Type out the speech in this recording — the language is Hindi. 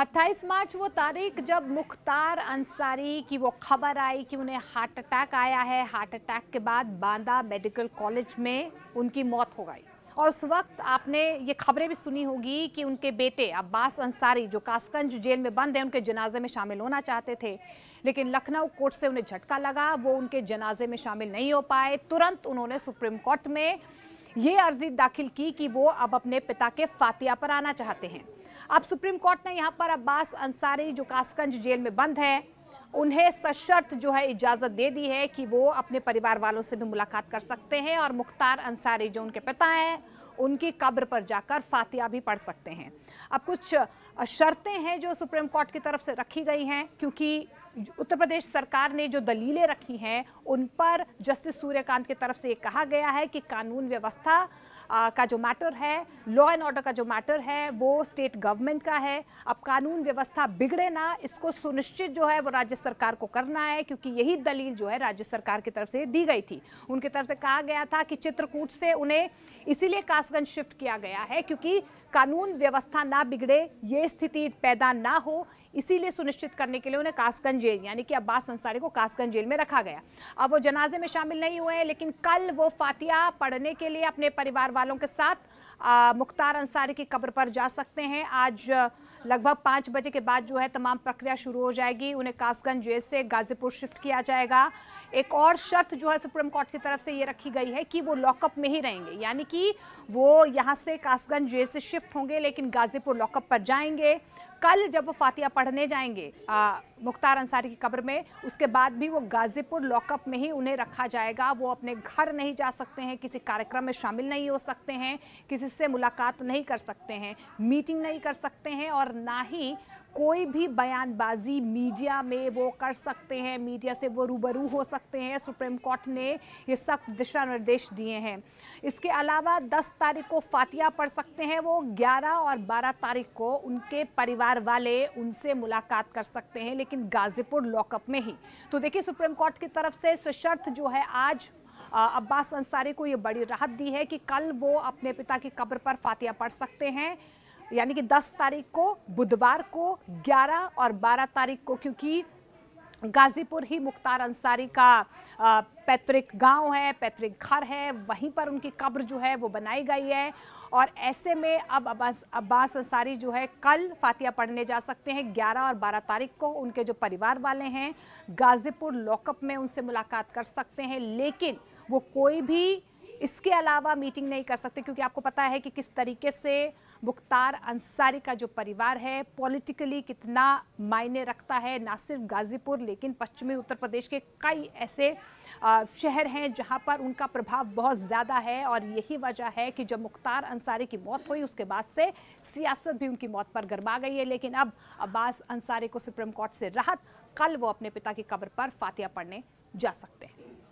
28 मार्च वो तारीख जब मुख्तार अंसारी की वो खबर आई कि उन्हें हार्ट अटैक आया है हार्ट अटैक के बाद बांदा मेडिकल कॉलेज में उनकी मौत हो गई और उस वक्त आपने ये खबरें भी सुनी होगी कि उनके बेटे अब्बास अंसारी जो कासगंज जेल में बंद हैं उनके जनाजे में शामिल होना चाहते थे लेकिन लखनऊ कोर्ट से उन्हें झटका लगा वो उनके जनाजे में शामिल नहीं हो पाए तुरंत उन्होंने सुप्रीम कोर्ट में ये अर्जी दाखिल की कि वो अब अपने पिता के फातिया पर आना चाहते हैं अब सुप्रीम कोर्ट ने यहाँ पर अब्बास अंसारी जो कासगंज जेल में बंद है उन्हें सशर्त जो है इजाज़त दे दी है कि वो अपने परिवार वालों से भी मुलाकात कर सकते हैं और मुख्तार अंसारी जो उनके पिता हैं उनकी कब्र पर जाकर फातिया भी पढ़ सकते हैं अब कुछ शर्तें हैं जो सुप्रीम कोर्ट की तरफ से रखी गई हैं क्योंकि उत्तर प्रदेश सरकार ने जो दलीलें रखी हैं उन पर जस्टिस सूर्यकांत की तरफ से ये कहा गया है कि कानून व्यवस्था का जो मैटर है लॉ एंड ऑर्डर का जो मैटर है वो स्टेट गवर्नमेंट का है अब कानून व्यवस्था बिगड़े ना इसको सुनिश्चित जो है वो राज्य सरकार को करना है क्योंकि यही दलील जो है राज्य सरकार की तरफ से दी गई थी उनकी तरफ से कहा गया था कि चित्रकूट से उन्हें इसीलिए कासगंज शिफ्ट किया गया है क्योंकि कानून व्यवस्था ना बिगड़े ये स्थिति पैदा ना हो इसीलिए सुनिश्चित करने के लिए उन्हें कासगंज जेल यानी कि अब्बास अंसारी को कासगंज जेल में रखा गया अब वो जनाजे में शामिल नहीं हुए हैं लेकिन कल वो फातिया पढ़ने के लिए अपने परिवार वालों के साथ मुख्तार अंसारी की कब्र पर जा सकते हैं आज लगभग पाँच बजे के बाद जो है तमाम प्रक्रिया शुरू हो जाएगी उन्हें कासगंज जेल से गाजीपुर शिफ्ट किया जाएगा एक और शर्त जो है सुप्रीम कोर्ट की तरफ से ये रखी गई है कि वो लॉकअप में ही रहेंगे यानी कि वो यहाँ से कासगंज जेल से शिफ्ट होंगे लेकिन गाजीपुर लॉकअप पर जाएंगे कल जब वो फातिया पढ़ने जाएंगे आ, मुख्तार अंसारी की कब्र में उसके बाद भी वो गाजीपुर लॉकअप में ही उन्हें रखा जाएगा वो अपने घर नहीं जा सकते हैं किसी कार्यक्रम में शामिल नहीं हो सकते हैं किसी से मुलाकात नहीं कर सकते हैं मीटिंग नहीं कर सकते हैं और ना ही कोई भी बयानबाजी मीडिया में वो कर सकते हैं मीडिया से वो रूबरू हो सकते हैं सुप्रीम कोर्ट ने ये सख्त दिशा निर्देश दिए हैं इसके अलावा 10 तारीख को फातिया पढ़ सकते हैं वो 11 और 12 तारीख को उनके परिवार वाले उनसे मुलाकात कर सकते हैं लेकिन लेकिन गाजीपुर लॉकअप में ही तो देखिए सुप्रीम कोर्ट की तरफ से सशर्त जो है आज अब्बास अंसारी को ये बड़ी राहत दी है कि कल वो अपने पिता की कब्र पर फातिया पढ़ सकते हैं यानी कि 10 तारीख को बुधवार को 11 और 12 तारीख को क्योंकि गाजीपुर ही मुख्तार अंसारी का पैतृक गांव है पैतृक घर है वहीं पर उनकी कब्र जो है वो बनाई गई है और ऐसे में अब अब्बास अब्बास अंसारी जो है कल फातिया पढ़ने जा सकते हैं 11 और 12 तारीख को उनके जो परिवार वाले हैं गाजीपुर लॉकअप में उनसे मुलाकात कर सकते हैं लेकिन वो कोई भी इसके अलावा मीटिंग नहीं कर सकते क्योंकि आपको पता है कि किस तरीके से मुख्तार अंसारी का जो परिवार है पॉलिटिकली कितना मायने रखता है ना सिर्फ गाजीपुर लेकिन पश्चिमी उत्तर प्रदेश के कई ऐसे शहर हैं जहां पर उनका प्रभाव बहुत ज़्यादा है और यही वजह है कि जब मुख्तार अंसारी की मौत हुई उसके बाद से सियासत भी उनकी मौत पर गरमा गई है लेकिन अब अब्बास अंसारी को सुप्रीम कोर्ट से राहत कल वो अपने पिता की कब्र पर फातिया पढ़ने जा सकते हैं